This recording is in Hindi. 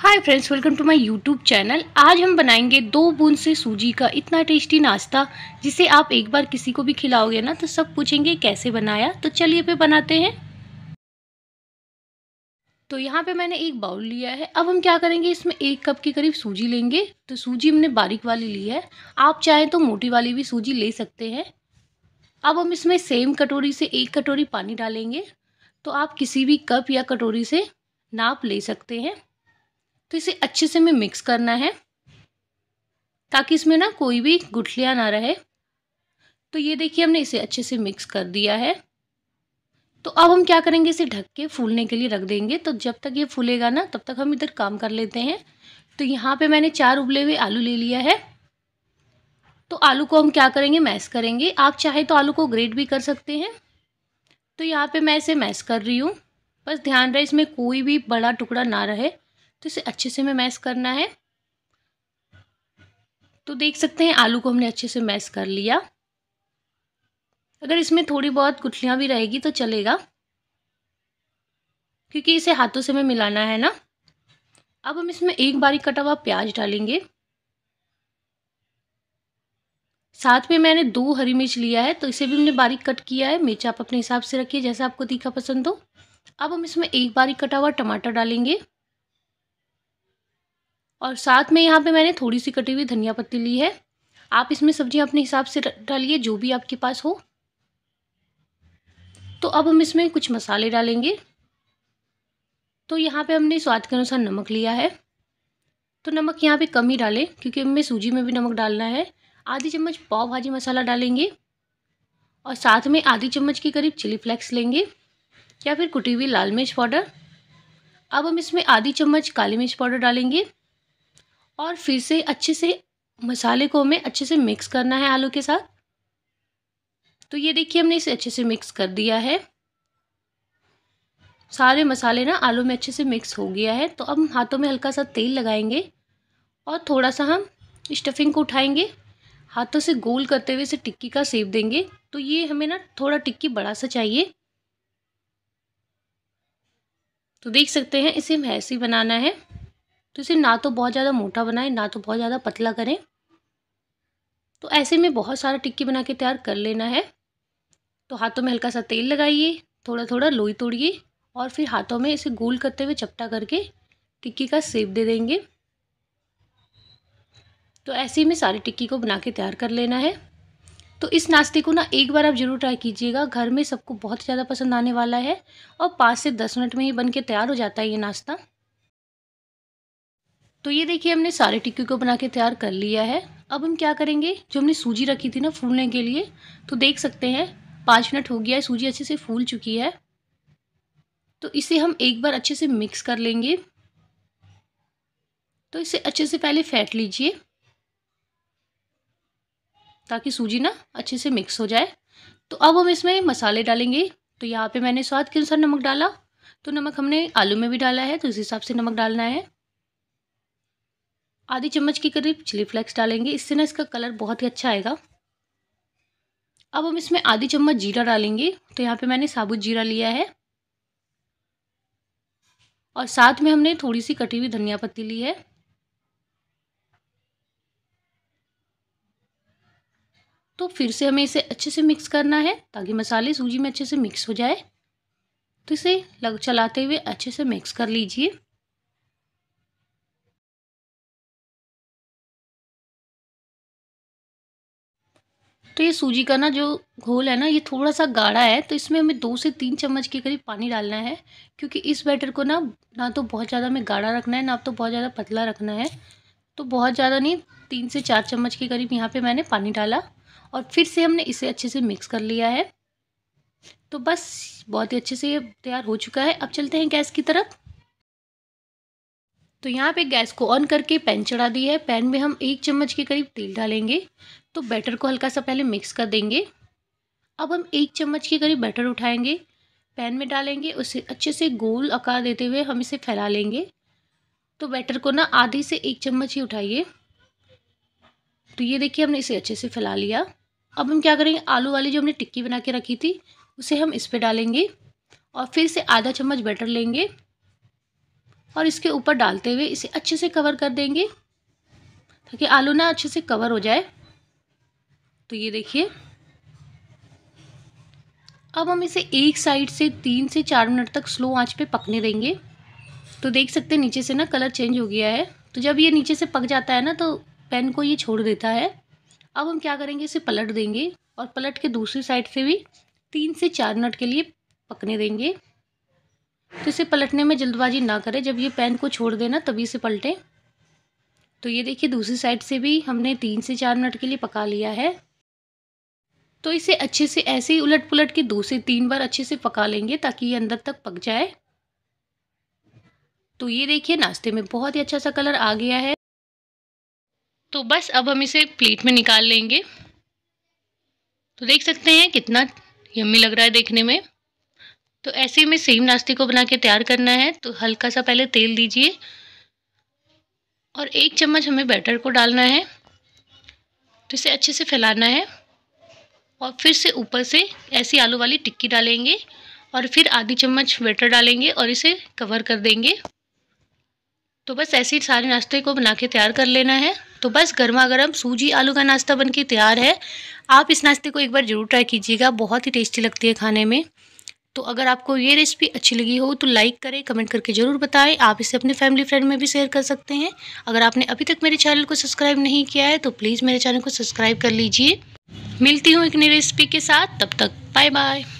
hi friends welcome to my YouTube channel आज हम बनाएंगे दो बूंद से सूजी का इतना टेस्टी नाश्ता जिसे आप एक बार किसी को भी खिलाओगे ना तो सब पूछेंगे कैसे बनाया तो चलिए फिर बनाते हैं तो यहाँ पे मैंने एक बाउल लिया है अब हम क्या करेंगे इसमें एक कप के करीब सूजी लेंगे तो सूजी हमने बारीक वाली ली है आप चाहें तो मोटी वाली भी सूजी ले सकते हैं अब हम इसमें सेम कटोरी से एक कटोरी पानी डालेंगे तो आप किसी भी कप या कटोरी से नाप ले सकते हैं तो इसे अच्छे से हमें मिक्स करना है ताकि इसमें ना कोई भी गुठलियाँ ना रहे तो ये देखिए हमने इसे अच्छे से मिक्स कर दिया है तो अब हम क्या करेंगे इसे ढक के फूलने के लिए रख देंगे तो जब तक ये फूलेगा ना तब तक हम इधर काम कर लेते हैं तो यहाँ पे मैंने चार उबले हुए आलू ले लिया है तो आलू को हम क्या करेंगे मैश करेंगे आप चाहे तो आलू को ग्रेट भी कर सकते हैं तो यहाँ पे मैं इसे मैश कर रही हूँ बस ध्यान रहे इसमें कोई भी बड़ा टुकड़ा ना रहे तो इसे अच्छे से हमें मैश करना है तो देख सकते हैं आलू को हमने अच्छे से मैश कर लिया अगर इसमें थोड़ी बहुत गुठलियाँ भी रहेगी तो चलेगा क्योंकि इसे हाथों से हमें मिलाना है ना अब हम इसमें एक बारीक कटा हुआ प्याज डालेंगे साथ में मैंने दो हरी मिर्च लिया है तो इसे भी हमने बारीक कट किया है मिर्च आप अपने हिसाब से रखिए जैसा आपको तीखा पसंद हो अब हम इसमें एक बारीक कटा हुआ टमाटर डालेंगे और साथ में यहाँ पे मैंने थोड़ी सी कटी हुई धनिया पत्ती ली है आप इसमें सब्जियाँ अपने हिसाब से डालिए जो भी आपके पास हो तो अब हम इसमें कुछ मसाले डालेंगे तो यहाँ पे हमने स्वाद के अनुसार नमक लिया है तो नमक यहाँ पे कम ही डालें क्योंकि हमें सूजी में भी नमक डालना है आधी चम्मच पाव भाजी मसाला डालेंगे और साथ में आधी चम्मच के करीब चिली फ्लेक्स लेंगे या फिर कुटी हुई लाल मिर्च पाउडर अब हम इसमें आधी चम्मच काली मिर्च पाउडर डालेंगे और फिर से अच्छे से मसाले को हमें अच्छे से मिक्स करना है आलू के साथ तो ये देखिए हमने इसे अच्छे से मिक्स कर दिया है सारे मसाले ना आलू में अच्छे से मिक्स हो गया है तो अब हम हाथों में हल्का सा तेल लगाएंगे और थोड़ा सा हम स्टफिंग को उठाएंगे हाथों से गोल करते हुए इसे टिक्की का सेव देंगे तो ये हमें ना थोड़ा टिक्की बड़ा सा चाहिए तो देख सकते हैं इसे हम ऐसे ही बनाना है तो इसे ना तो बहुत ज़्यादा मोटा बनाएं ना तो बहुत ज़्यादा पतला करें तो ऐसे में बहुत सारा टिक्की बना के तैयार कर लेना है तो हाथों में हल्का सा तेल लगाइए थोड़ा थोड़ा लोई तोड़िए और फिर हाथों में इसे गोल करते हुए चपटा करके टिक्की का सेब दे देंगे तो ऐसे में सारी टिक्की को बना के तैयार कर लेना है तो इस नाश्ते को ना एक बार आप ज़रूर ट्राई कीजिएगा घर में सबको बहुत ज़्यादा पसंद आने वाला है और पाँच से दस मिनट में ही बन के तैयार हो जाता है ये नाश्ता तो ये देखिए हमने सारे टिक्की को बना के तैयार कर लिया है अब हम क्या करेंगे जो हमने सूजी रखी थी ना फूलने के लिए तो देख सकते हैं पाँच मिनट हो गया है सूजी अच्छे से फूल चुकी है तो इसे हम एक बार अच्छे से मिक्स कर लेंगे तो इसे अच्छे से पहले फेंट लीजिए ताकि सूजी ना अच्छे से मिक्स हो जाए तो अब हम इसमें मसाले डालेंगे तो यहाँ पे मैंने स्वाद के अनुसार नमक डाला तो नमक हमने आलू में भी डाला है तो इस हिसाब से नमक डालना है आधी चम्मच के करीब चिली फ्लेक्स डालेंगे इससे ना इसका कलर बहुत ही अच्छा आएगा अब हम इसमें आधी चम्मच जीरा डालेंगे तो यहाँ पे मैंने साबुत जीरा लिया है और साथ में हमने थोड़ी सी कटी हुई धनिया पत्ती ली है तो फिर से हमें इसे अच्छे से मिक्स करना है ताकि मसाले सूजी में अच्छे से मिक्स हो जाए तो इसे लग चलाते हुए अच्छे से मिक्स कर लीजिए तो ये सूजी का ना जो घोल है ना ये थोड़ा सा गाढ़ा है तो इसमें हमें दो से तीन चम्मच के करीब पानी डालना है क्योंकि इस बैटर को ना ना तो बहुत ज़्यादा हमें गाढ़ा रखना है ना तो बहुत ज़्यादा पतला रखना है तो बहुत ज़्यादा नहीं तीन से चार चम्मच के करीब यहाँ पर मैंने पानी डाला और फिर से हमने इसे अच्छे से मिक्स कर लिया है तो बस बहुत ही अच्छे से ये तैयार हो चुका है अब चलते हैं गैस की तरफ तो यहाँ पे गैस को ऑन करके पैन चढ़ा दी है पैन में हम एक चम्मच के करीब तेल डालेंगे तो बैटर को हल्का सा पहले मिक्स कर देंगे अब हम एक चम्मच के करीब बैटर उठाएंगे पैन में डालेंगे उसे अच्छे से गोल आकार देते हुए हम इसे फैला लेंगे तो बैटर को ना आधी से एक चम्मच ही उठाइए तो ये देखिए हमने इसे अच्छे से फैला लिया अब हम क्या करेंगे आलू वाली जो हमने टिक्की बना के रखी थी उसे हम इस पर डालेंगे और फिर से आधा चम्मच बैटर लेंगे और इसके ऊपर डालते हुए इसे अच्छे से कवर कर देंगे ताकि आलू ना अच्छे से कवर हो जाए तो ये देखिए अब हम इसे एक साइड से तीन से चार मिनट तक स्लो आंच पे पकने देंगे तो देख सकते हैं नीचे से ना कलर चेंज हो गया है तो जब ये नीचे से पक जाता है ना तो पैन को ये छोड़ देता है अब हम क्या करेंगे इसे पलट देंगे और पलट के दूसरी साइड से भी तीन से चार मिनट के लिए पकने देंगे तो इसे पलटने में जल्दबाजी ना करें जब ये पैन को छोड़ देना तभी इसे पलटें तो ये देखिए दूसरी साइड से भी हमने तीन से चार मिनट के लिए पका लिया है तो इसे अच्छे से ऐसे ही उलट पुलट के दो से तीन बार अच्छे से पका लेंगे ताकि ये अंदर तक पक जाए तो ये देखिए नाश्ते में बहुत ही अच्छा सा कलर आ गया है तो बस अब हम इसे प्लेट में निकाल लेंगे तो देख सकते हैं कितना यम्मी लग रहा है देखने में तो ऐसे में सेम नाश्ते को बना के तैयार करना है तो हल्का सा पहले तेल दीजिए और एक चम्मच हमें बैटर को डालना है तो इसे अच्छे से फैलाना है और फिर से ऊपर से ऐसी आलू वाली टिक्की डालेंगे और फिर आधी चम्मच बैटर डालेंगे और इसे कवर कर देंगे तो बस ऐसे ही सारे नाश्ते को बना के तैयार कर लेना है तो बस गर्मा गर्म सूजी आलू का नाश्ता बन के तैयार है आप इस नाश्ते को एक बार ज़रूर ट्राई कीजिएगा बहुत ही टेस्टी लगती है खाने में तो अगर आपको ये रेसिपी अच्छी लगी हो तो लाइक करें कमेंट करके ज़रूर बताएं आप इसे अपने फैमिली फ्रेंड में भी शेयर कर सकते हैं अगर आपने अभी तक मेरे चैनल को सब्सक्राइब नहीं किया है तो प्लीज़ मेरे चैनल को सब्सक्राइब कर लीजिए मिलती हूँ एक नई रेसिपी के साथ तब तक बाय बाय